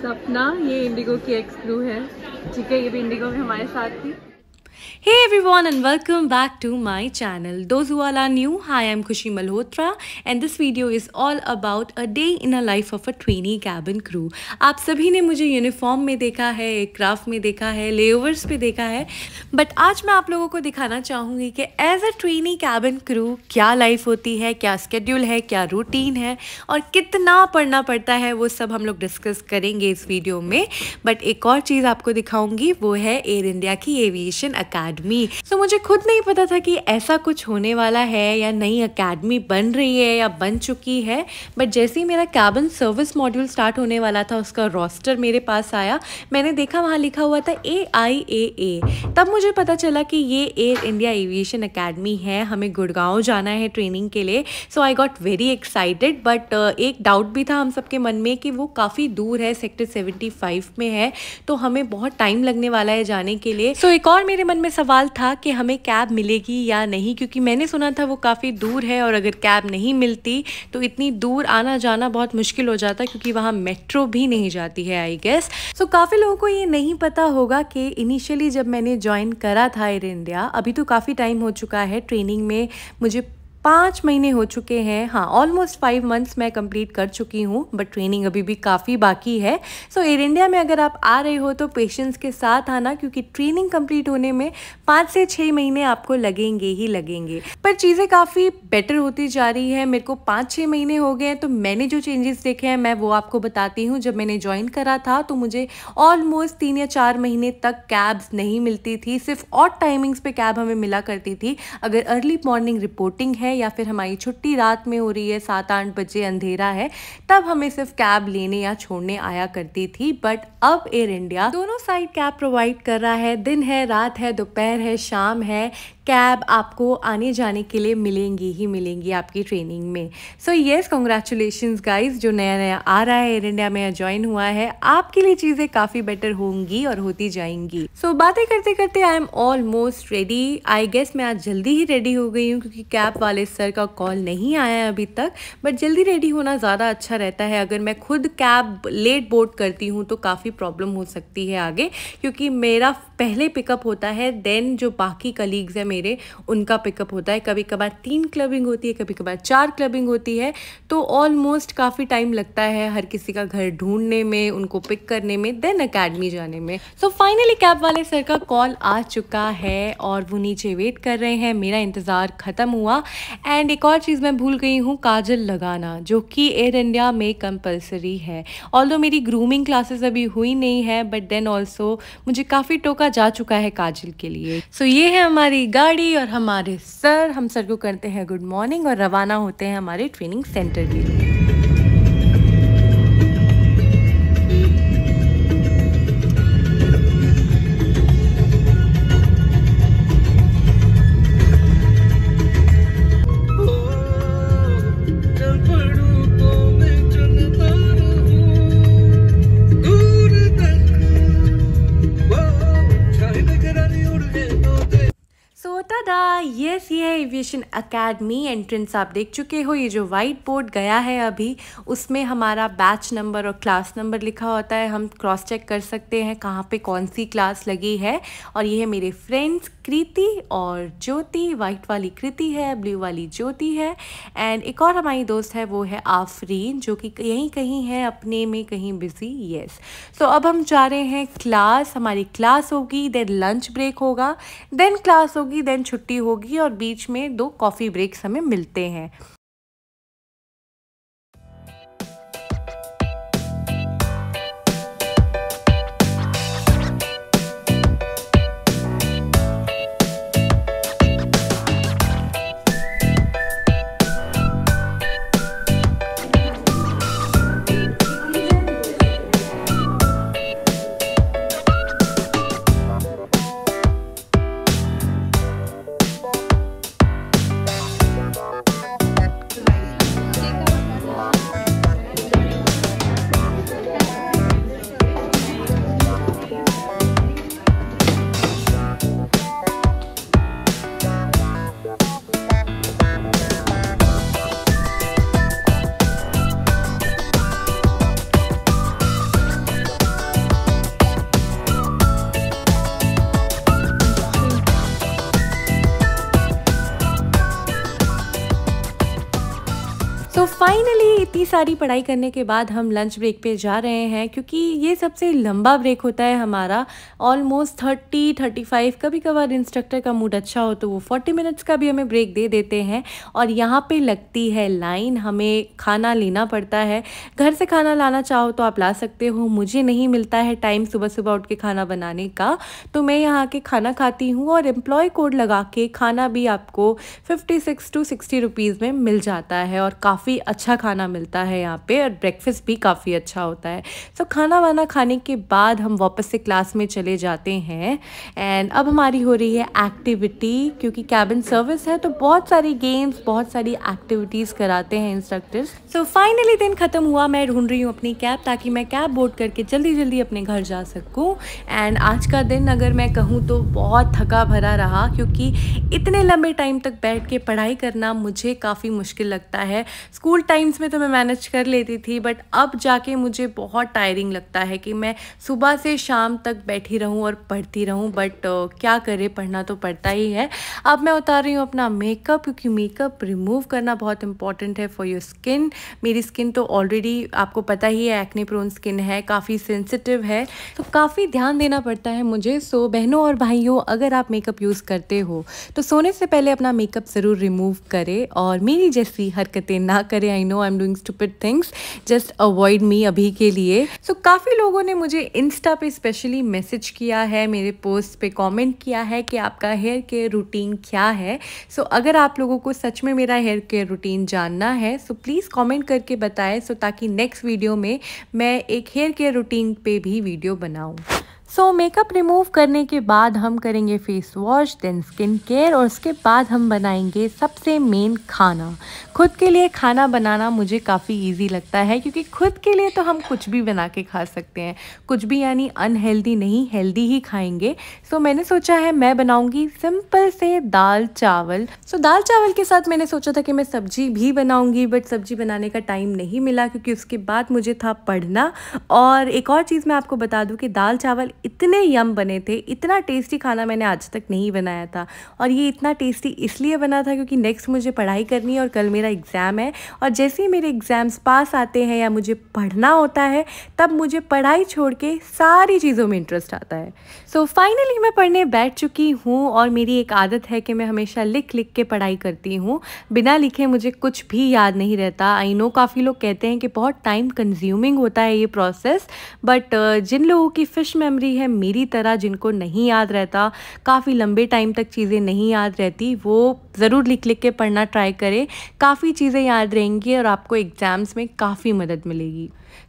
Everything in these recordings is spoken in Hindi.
सपना ये इंडिगो की एक्स ब्लू है ठीक है ये भी इंडिगो में हमारे साथ थी Hey everyone and welcome back to my channel. Those who are new, hi I'm Kushi Malhotra and this video is all about a day in a life of a trainee cabin crew. आप सभी ने मुझे यूनिफॉर्म में देखा है क्राफ्ट में देखा है लेओवर्स पे देखा है बट आज मैं आप लोगों को दिखाना चाहूँगी कि as a trainee cabin crew क्या लाइफ होती है क्या स्केड्यूल है क्या रूटीन है और कितना पढ़ना पड़ता है वो सब हम लोग डिस्कस करेंगे इस वीडियो में बट एक और चीज़ आपको दिखाऊँगी वो है एयर इंडिया की एविएशन अकादमी अकेडमी तो मुझे खुद नहीं पता था कि ऐसा कुछ होने वाला है या नई अकेडमी बन रही है या बन चुकी है बट जैसे ही मेरा कैबिन सर्विस मॉड्यूल स्टार्ट होने वाला था उसका रोस्टर मेरे पास आया मैंने देखा वहाँ लिखा हुआ था ए आई ए ए तब मुझे पता चला कि ये एयर इंडिया एविएशन अकेडमी है हमें गुड़गांव जाना है ट्रेनिंग के लिए so I got very excited but एक डाउट भी था हम सबके मन में कि वो काफ़ी दूर है सेक्टर 75 में है तो हमें बहुत टाइम लगने वाला है जाने के लिए सो so, एक और मेरे मन में सवाल था कि हमें कैब मिलेगी या नहीं क्योंकि मैंने सुना था वो काफ़ी दूर है और अगर कैब नहीं मिलती तो इतनी दूर आना जाना बहुत मुश्किल हो जाता क्योंकि वहाँ मेट्रो भी नहीं जाती है आई गेस सो काफ़ी लोगों को ये नहीं पता होगा कि इनिशियली जब मैंने ज्वाइन करा था एयर इंडिया अभी तो काफ़ी टाइम हो चुका है ट्रेनिंग में मुझे पाँच महीने हो चुके हैं हाँ ऑलमोस्ट फाइव मंथ्स मैं कंप्लीट कर चुकी हूँ बट ट्रेनिंग अभी भी काफ़ी बाकी है सो एयर इंडिया में अगर आप आ रहे हो तो पेशेंस के साथ आना क्योंकि ट्रेनिंग कंप्लीट होने में पाँच से छः महीने आपको लगेंगे ही लगेंगे पर चीज़ें काफ़ी बेटर होती जा रही है मेरे को पाँच छः महीने हो गए हैं तो मैंने जो चेंजेस देखे हैं मैं वो आपको बताती हूँ जब मैंने ज्वाइन करा था तो मुझे ऑलमोस्ट तीन या चार महीने तक कैब्स नहीं मिलती थी सिर्फ और टाइमिंग्स पर कैब हमें मिला करती थी अगर अर्ली मॉर्निंग रिपोर्टिंग है है या फिर हमारी छुट्टी रात में हो रही है सात आठ बजे अंधेरा है तब हमें सिर्फ कैब लेने या छोड़ने आया करती थी बट अब एयर इंडिया दोनों साइड कैब प्रोवाइड कर रहा है दिन है रात है दोपहर है शाम है कैब आपको आने जाने के लिए मिलेंगी ही मिलेंगी आपकी ट्रेनिंग में सो येस कॉन्ग्रेचुलेशन गाइज जो नया नया आ रहा है एयर इंडिया में ज्वाइन हुआ है आपके लिए चीज़ें काफ़ी बेटर होंगी और होती जाएंगी सो so, बातें करते करते I am almost ready I guess मैं आज जल्दी ही रेडी हो गई हूँ क्योंकि कैब वाले सर का कॉल नहीं आया है अभी तक बट जल्दी रेडी होना ज़्यादा अच्छा रहता है अगर मैं खुद कैब लेट बोर्ड करती हूँ तो काफ़ी प्रॉब्लम हो सकती है आगे क्योंकि मेरा पहले पिकअप होता है देन जो बाकी कलीग्स हैं मेरे उनका पिकअप होता है कभी कभार तीन क्लबिंग होती है कभी कभार चार क्लबिंग होती है तो ऑलमोस्ट काफ़ी टाइम लगता है हर किसी का घर ढूंढने में उनको पिक करने में देन अकेडमी जाने में सो फाइनली कैब वाले सर का कॉल आ चुका है और वो नीचे वेट कर रहे हैं मेरा इंतज़ार ख़त्म हुआ एंड एक और चीज़ मैं भूल गई हूँ काजल लगाना जो कि एयर इंडिया में कंपलसरी है ऑल मेरी ग्रूमिंग क्लासेस अभी हुई नहीं है बट देन ऑल्सो मुझे काफ़ी टोका जा चुका है काजल के लिए सो so, ये है हमारी गाड़ी और हमारे सर हम सर को करते हैं गुड मॉर्निंग और रवाना होते हैं हमारे ट्रेनिंग सेंटर के लिए यस ये है एविएशन अकेडमी एंट्रेंस आप देख चुके हो ये जो वाइट बोर्ड गया है अभी उसमें हमारा बैच नंबर और क्लास नंबर लिखा होता है हम क्रॉस चेक कर सकते हैं कहाँ पे कौन सी क्लास लगी है और ये है मेरे फ्रेंड्स कृति और ज्योति वाइट वाली कृति है ब्लू वाली ज्योति है एंड एक और हमारी दोस्त है वो है आफरीन जो कि यहीं कहीं है अपने में कहीं बिजी येस सो अब हम जा रहे हैं क्लास हमारी क्लास होगी देन लंच ब्रेक होगा देन क्लास होगी देन छुट्टी होगी और बीच में दो कॉफ़ी ब्रेक्स हमें मिलते हैं इतनी सारी पढ़ाई करने के बाद हम लंच ब्रेक पे जा रहे हैं क्योंकि ये सबसे लंबा ब्रेक होता है हमारा ऑलमोस्ट थर्टी थर्टी फाइव कभी कभार इंस्ट्रक्टर का मूड अच्छा हो तो वो फोर्टी मिनट्स का भी हमें ब्रेक दे देते हैं और यहाँ पे लगती है लाइन हमें खाना लेना पड़ता है घर से खाना लाना चाहो तो आप ला सकते हो मुझे नहीं मिलता है टाइम सुबह सुबह उठ के खाना बनाने का तो मैं यहाँ के खाना खाती हूँ और एम्प्लॉय कोड लगा के खाना भी आपको fifty six to sixty rupees में मिल जाता है और काफ़ी अच्छा खाना मिल मिलता है यहाँ पे और ब्रेकफास्ट भी काफ़ी अच्छा होता है सो so, खाना वाना खाने के बाद हम वापस से क्लास में चले जाते हैं एंड अब हमारी हो रही है एक्टिविटी क्योंकि कैबिन सर्विस है तो बहुत सारी गेम्स बहुत सारी एक्टिविटीज़ कराते हैं इंस्ट्रक्टर्स सो फाइनली दिन ख़त्म हुआ मैं ढूंढ रही हूँ अपनी कैब ताकि मैं कैब बोर्ड करके जल्दी जल्दी अपने घर जा सकूँ एंड आज का दिन अगर मैं कहूँ तो बहुत थका भरा रहा क्योंकि इतने लंबे टाइम तक बैठ के पढ़ाई करना मुझे काफ़ी मुश्किल लगता है स्कूल टाइम्स में तो मैं मैनेज कर लेती थी बट अब जाके मुझे बहुत टायरिंग लगता है कि मैं सुबह से शाम तक बैठी रहूँ और पढ़ती रहूँ बट uh, क्या करें पढ़ना तो पड़ता ही है अब मैं उतार रही हूँ अपना मेकअप क्योंकि मेकअप रिमूव करना बहुत इंपॉर्टेंट है फॉर योर स्किन मेरी स्किन तो ऑलरेडी आपको पता ही है एक्ने प्रोन स्किन है काफ़ी सेंसिटिव है तो काफ़ी ध्यान देना पड़ता है मुझे सो बहनों और भाइयों अगर आप मेकअप यूज़ करते हो तो सोने से पहले अपना मेकअप ज़रूर रिमूव करें और मेरी जैसी हरकतें ना करें I know I am doing stupid things just avoid me अभी के लिए सो so, काफ़ी लोगों ने मुझे इंस्टा पे स्पेशली मैसेज किया है मेरे पोस्ट पे कमेंट किया है कि आपका हेयर केयर रूटीन क्या है सो so, अगर आप लोगों को सच में मेरा हेयर केयर रूटीन जानना है सो प्लीज़ कॉमेंट करके बताएं सो ताकि नेक्स्ट वीडियो में मैं एक हेयर केयर रूटीन पर भी वीडियो बनाऊँ सो मेकअप रिमूव करने के बाद हम करेंगे face wash then skin care और उसके बाद हम बनाएंगे सबसे मेन खाना खुद के लिए खाना बनाना मुझे काफ़ी इजी लगता है क्योंकि खुद के लिए तो हम कुछ भी बना के खा सकते हैं कुछ भी यानी अनहेल्दी नहीं हेल्दी ही खाएंगे सो so, मैंने सोचा है मैं बनाऊंगी सिंपल से दाल चावल सो so, दाल चावल के साथ मैंने सोचा था कि मैं सब्जी भी बनाऊंगी बट सब्जी बनाने का टाइम नहीं मिला क्योंकि उसके बाद मुझे था पढ़ना और एक और चीज़ मैं आपको बता दूँ कि दाल चावल इतने यम बने थे इतना टेस्टी खाना मैंने आज तक नहीं बनाया था और ये इतना टेस्टी इसलिए बना था क्योंकि नेक्स्ट मुझे पढ़ाई करनी है और कल मेरा एग्ज़ाम है और जैसे ही मेरे एग्ज़ाम्स पास आते हैं या मुझे पढ़ना होता है तब मुझे पढ़ाई छोड़ के सारी चीज़ों में इंटरेस्ट आता है सो so, फाइनली मैं पढ़ने बैठ चुकी हूँ और मेरी एक आदत है कि मैं हमेशा लिख लिख के पढ़ाई करती हूँ बिना लिखे मुझे कुछ भी याद नहीं रहता आई नो काफ़ी लोग कहते हैं कि बहुत टाइम कंज्यूमिंग होता है ये प्रोसेस बट जिन लोगों की फ़िश मेमरी भी है मेरी तरह जिनको नहीं याद रहता काफ़ी लंबे टाइम तक चीज़ें नहीं याद रहती वो ज़रूर लिख लिख के पढ़ना ट्राई करें काफ़ी चीज़ें याद रहेंगी और आपको एग्ज़ाम्स में काफ़ी मदद मिलेगी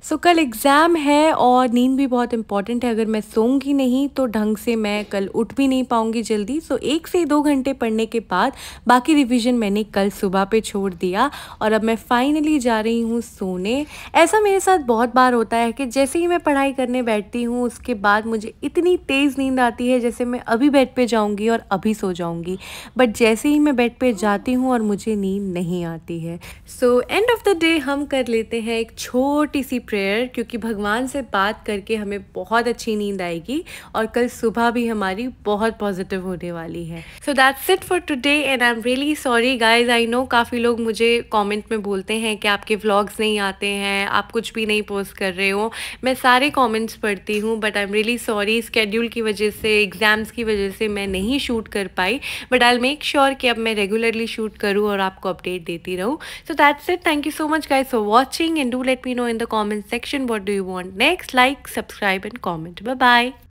सो कल एग्ज़ाम है और नींद भी बहुत इंपॉर्टेंट है अगर मैं सोऊंगी नहीं तो ढंग से मैं कल उठ भी नहीं पाऊंगी जल्दी सो एक से दो घंटे पढ़ने के बाद बाकी रिवीजन मैंने कल सुबह पे छोड़ दिया और अब मैं फाइनली जा रही हूँ सोने ऐसा मेरे साथ बहुत बार होता है कि जैसे ही मैं पढ़ाई करने बैठती हूँ उसके बाद मुझे इतनी तेज़ नींद आती है जैसे मैं अभी बेड पर जाऊँगी और अभी सो जाऊँगी बट जैसे ही मैं बेड पर जाती हूँ और मुझे नींद नहीं आती है so end of the day हम कर लेते हैं एक छोटी सी सी प्रेयर क्योंकि भगवान से बात करके हमें बहुत अच्छी नींद आएगी और कल सुबह भी हमारी बहुत पॉजिटिव होने वाली है so that's it for today and I am really sorry guys I know काफ़ी लोग मुझे कॉमेंट में बोलते हैं कि आपके व्लॉग्स नहीं आते हैं आप कुछ भी नहीं पोस्ट कर रहे हो मैं सारे कॉमेंट्स पढ़ती हूँ but I am really sorry schedule की वजह से एग्ज़ाम्स की वजह से मैं नहीं शूट कर पाई बट आई मेक श्योर कि अब मैं रेगुलरली शूट करूँ और आपको अपडेट देती रहूँ so that's it thank you so much guys for watching and do let me know in the comment comment section what do you want next like subscribe and comment bye bye